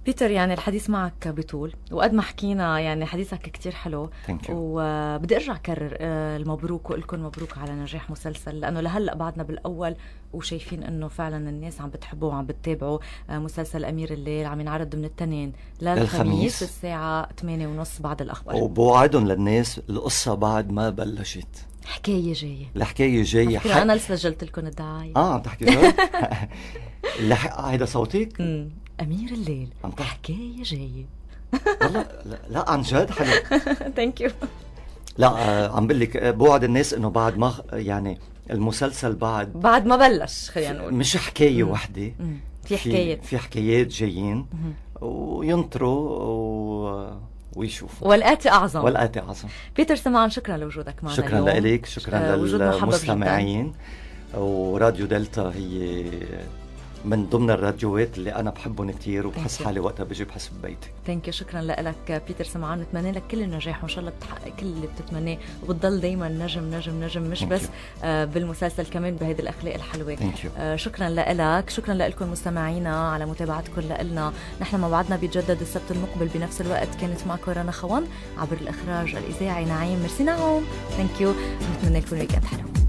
بيتر يعني الحديث معك بطول وقد ما حكينا يعني حديثك كتير حلو وبدي ارجع اكرر آه، المبروك واقول لكم مبروك على نجاح مسلسل لانه لهلا بعدنا بالاول وشايفين انه فعلا الناس عم بتحبوه وعم بتتابعوا آه، مسلسل امير الليل عم ينعرض من الاثنين للخميس الساعه 8:30 بعد الاخبار وبوعدهم للناس القصه بعد ما بلشت حكايه جايه الحكايه جايه حق... انا اللي سجلت لكم الدعايه اه عم تحكي [laughs] هيدا صوتك؟ امير الليل عم حكايه جايه والله لا, لا عن جد حلو ثانك [laughs] يو لا آه، عم بقول لك آه، بوعد الناس انه بعد ما يعني المسلسل بعد بعد ما بلش خلينا نقول مش حكايه وحده في حكايات في حكايات جايين وينطروا و... ويشوفوا والآتي أعظم والآتي أعظم بيتر سمعان شكرا لوجودك معنا شكرا لك شكرا آه، للمستمعين وراديو دلتا هي من ضمن الراديوات اللي انا بحبهم كثير وبحس حالي وقتها بجي بحس ببيتي ثانك يو شكرا لك بيتر سمعان بتمنى لك كل النجاح وان شاء الله بتحقق كل اللي بتتمناه وبتضل دائما نجم نجم نجم مش بس آه، بالمسلسل كمان بهيدي الاخلاق الحلوه آه، شكرا لك شكرا لكم مستمعينا على متابعتكم لنا نحن موعدنا بيتجدد السبت المقبل بنفس الوقت كانت معكم رنا خوان عبر الاخراج الاذاعي نعيم ميرسي نعوم ثانك يو نتمنى لكم ويكند حلو